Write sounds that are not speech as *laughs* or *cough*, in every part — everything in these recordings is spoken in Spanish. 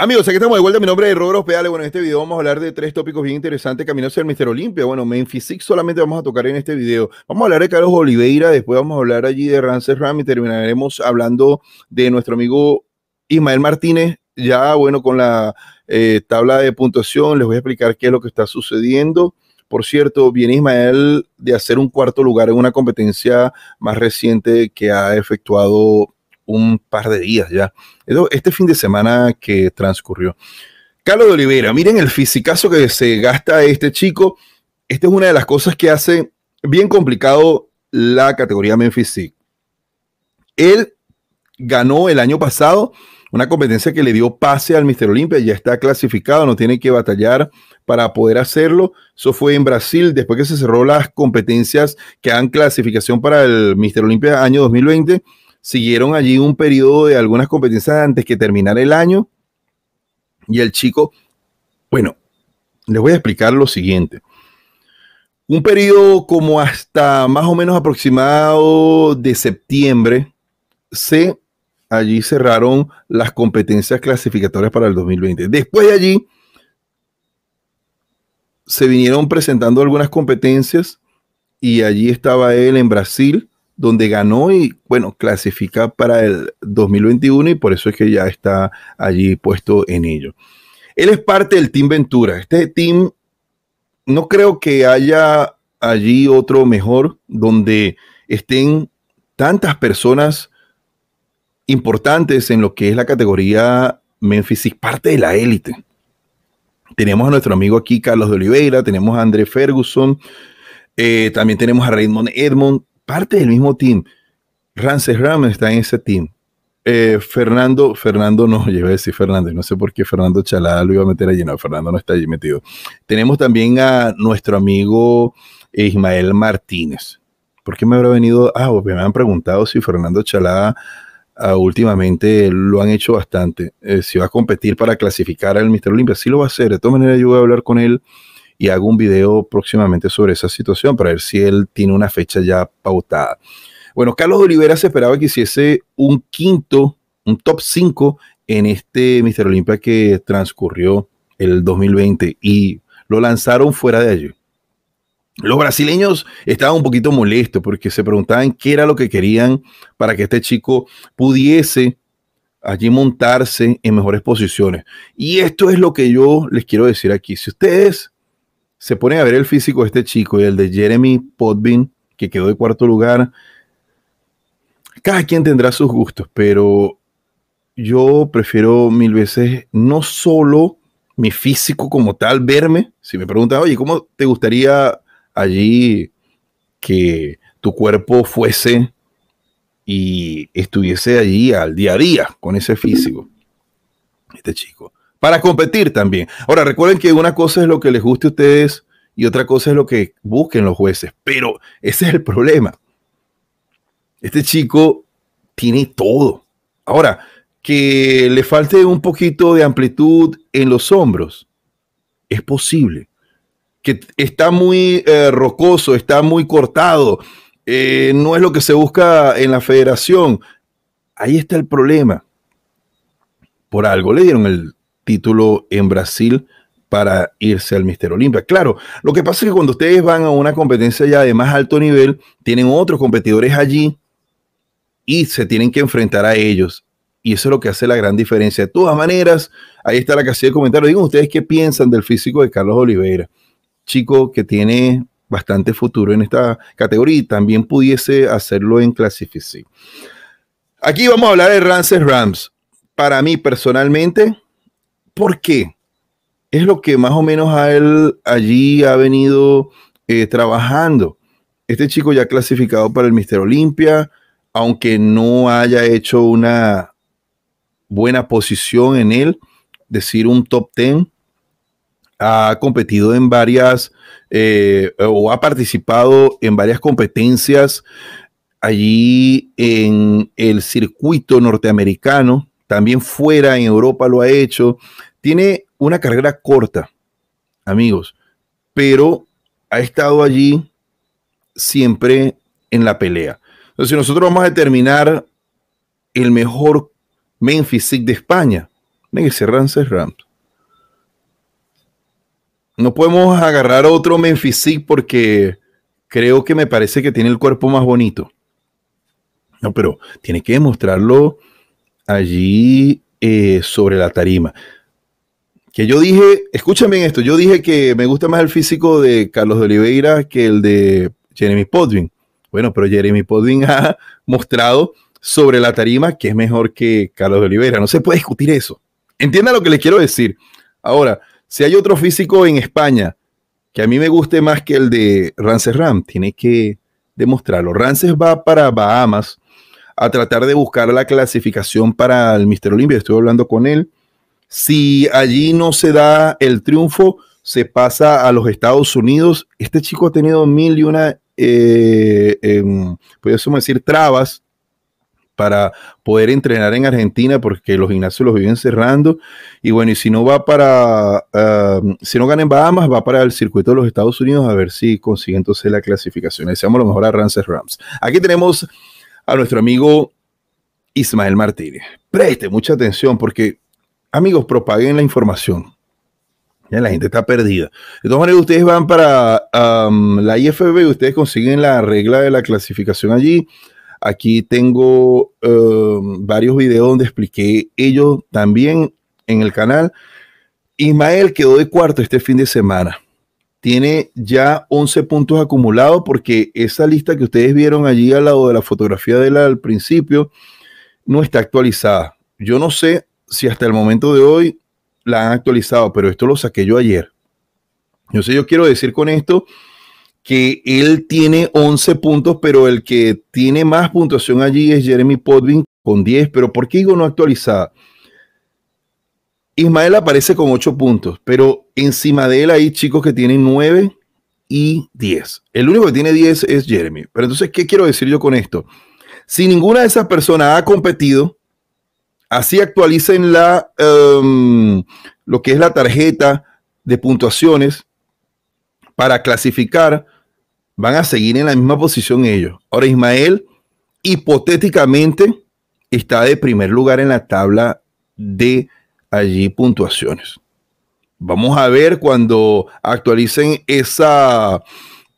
Amigos, aquí estamos de vuelta. Mi nombre es Roberto Pedale. Bueno, en este video vamos a hablar de tres tópicos bien interesantes. Camino hacia el Mister Olimpia. Bueno, Memphis Six solamente vamos a tocar en este video. Vamos a hablar de Carlos Oliveira, después vamos a hablar allí de Rance Ram y terminaremos hablando de nuestro amigo Ismael Martínez. Ya, bueno, con la eh, tabla de puntuación les voy a explicar qué es lo que está sucediendo. Por cierto, viene Ismael de hacer un cuarto lugar en una competencia más reciente que ha efectuado un par de días ya. Este fin de semana que transcurrió. Carlos de Oliveira, miren el fisicazo que se gasta este chico. Esta es una de las cosas que hace bien complicado la categoría Memphis Él ganó el año pasado una competencia que le dio pase al Mister Olympia... ya está clasificado, no tiene que batallar para poder hacerlo. Eso fue en Brasil, después que se cerró las competencias que dan clasificación para el Mister Olympia... año 2020 siguieron allí un periodo de algunas competencias antes que terminar el año. Y el chico, bueno, les voy a explicar lo siguiente. Un periodo como hasta más o menos aproximado de septiembre, se allí cerraron las competencias clasificatorias para el 2020. Después de allí, se vinieron presentando algunas competencias y allí estaba él en Brasil donde ganó y, bueno, clasifica para el 2021 y por eso es que ya está allí puesto en ello. Él es parte del Team Ventura. Este team, no creo que haya allí otro mejor donde estén tantas personas importantes en lo que es la categoría Memphis, parte de la élite. Tenemos a nuestro amigo aquí, Carlos de Oliveira, tenemos a André Ferguson, eh, también tenemos a Raymond Edmond, parte del mismo team. Rance Ram está en ese team. Eh, Fernando, Fernando no, *laughs* iba a decir Fernández, no sé por qué Fernando Chalada lo iba a meter allí, no, Fernando no está allí metido. Tenemos también a nuestro amigo Ismael Martínez. ¿Por qué me habrá venido? Ah, pues me han preguntado si Fernando Chalada ah, últimamente lo han hecho bastante, eh, si va a competir para clasificar al Mister Olimpia, sí lo va a hacer, de todas maneras yo voy a hablar con él y hago un video próximamente sobre esa situación para ver si él tiene una fecha ya pautada. Bueno, Carlos Olivera se esperaba que hiciese un quinto, un top 5 en este Mister Olimpia que transcurrió el 2020 y lo lanzaron fuera de allí. Los brasileños estaban un poquito molestos porque se preguntaban qué era lo que querían para que este chico pudiese allí montarse en mejores posiciones. Y esto es lo que yo les quiero decir aquí. Si ustedes se pone a ver el físico de este chico y el de Jeremy Podvin, que quedó de cuarto lugar. Cada quien tendrá sus gustos, pero yo prefiero mil veces no solo mi físico como tal, verme. Si me preguntan, oye, ¿cómo te gustaría allí que tu cuerpo fuese y estuviese allí al día a día con ese físico? Este chico para competir también. Ahora, recuerden que una cosa es lo que les guste a ustedes y otra cosa es lo que busquen los jueces, pero ese es el problema. Este chico tiene todo. Ahora, que le falte un poquito de amplitud en los hombros, es posible. Que está muy eh, rocoso, está muy cortado, eh, no es lo que se busca en la federación. Ahí está el problema. Por algo le dieron el título en Brasil para irse al Mister Olimpia. Claro, lo que pasa es que cuando ustedes van a una competencia ya de más alto nivel, tienen otros competidores allí y se tienen que enfrentar a ellos. Y eso es lo que hace la gran diferencia. De todas maneras, ahí está la casilla de comentarios. Digan ustedes qué piensan del físico de Carlos Oliveira. Chico que tiene bastante futuro en esta categoría y también pudiese hacerlo en Classific. Aquí vamos a hablar de Ramses Rams. Para mí personalmente, ¿Por qué? Es lo que más o menos a él allí ha venido eh, trabajando. Este chico ya clasificado para el Mister Olimpia, aunque no haya hecho una buena posición en él, decir un top ten, ha competido en varias eh, o ha participado en varias competencias allí en el circuito norteamericano también fuera en Europa lo ha hecho. Tiene una carrera corta, amigos, pero ha estado allí siempre en la pelea. Entonces nosotros vamos a determinar el mejor Memphis de España. que ese No podemos agarrar otro Memphis porque creo que me parece que tiene el cuerpo más bonito. No, pero tiene que demostrarlo allí eh, sobre la tarima. Que yo dije, escúchame esto, yo dije que me gusta más el físico de Carlos de Oliveira que el de Jeremy Podwin. Bueno, pero Jeremy Podwin *laughs* ha mostrado sobre la tarima que es mejor que Carlos de Oliveira. No se puede discutir eso. Entienda lo que le quiero decir. Ahora, si hay otro físico en España que a mí me guste más que el de Rances Ram, tiene que demostrarlo. Rances va para Bahamas a tratar de buscar la clasificación para el Mister Olimpia. Estuve hablando con él. Si allí no se da el triunfo, se pasa a los Estados Unidos. Este chico ha tenido mil y una, eh, em, decir, trabas para poder entrenar en Argentina porque los gimnasios los viven cerrando. Y bueno, y si no va para, si no gana en Bahamas, va para el circuito de los Estados Unidos a ver si consigue la clasificación. deseamos lo mejor a Ramses Rams. Aquí tenemos a nuestro amigo Ismael Martínez. Preste mucha atención porque, amigos, propaguen la información. Ya la gente está perdida. De todas maneras, ustedes van para la IFB, ustedes consiguen la regla de la clasificación allí. Aquí tengo um, varios videos donde expliqué ello también en el canal. Ismael quedó de cuarto este fin de semana tiene ya 11 puntos acumulados porque esa lista que ustedes vieron allí al lado de la fotografía de al principio no está actualizada. Yo no sé si hasta el momento de hoy la han actualizado, pero esto lo saqué yo ayer. Yo sé, yo quiero decir con esto que él tiene 11 puntos, pero el que tiene más puntuación allí es Jeremy Podvin con 10, pero ¿por qué digo no actualizada? Ismael aparece con ocho puntos, pero encima de él hay chicos que tienen nueve y diez. El único que tiene diez es Jeremy. Pero entonces, ¿qué quiero decir yo con esto? Si ninguna de esas personas ha competido, así actualicen la, em, lo que es la tarjeta de puntuaciones para clasificar, van a seguir en la misma posición ellos. Ahora Ismael, hipotéticamente, está de primer lugar en la tabla de allí puntuaciones. Vamos a ver cuando actualicen esa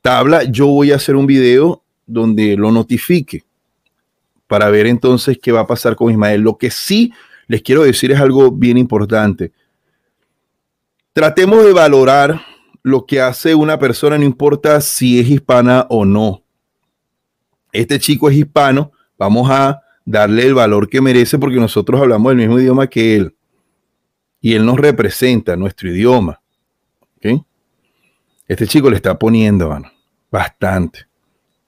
tabla. Yo voy a hacer un video donde lo notifique para ver entonces qué va a pasar con Ismael. Lo que sí les quiero decir es algo bien importante. Tratemos de valorar lo que hace una persona, no importa si es hispana o no. Este chico es hispano, vamos a darle el valor que merece porque nosotros hablamos el mismo idioma que él y él nos representa nuestro idioma. Este chico le está poniendo, mano, bastante.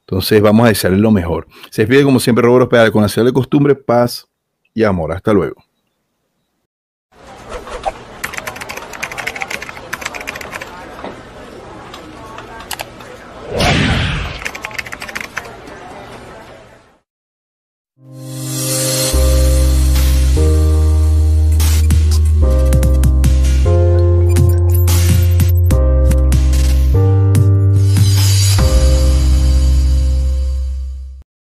Entonces vamos a desearle lo mejor. Se despide como siempre Roberto Pedal con la de costumbre, paz y amor. Hasta luego.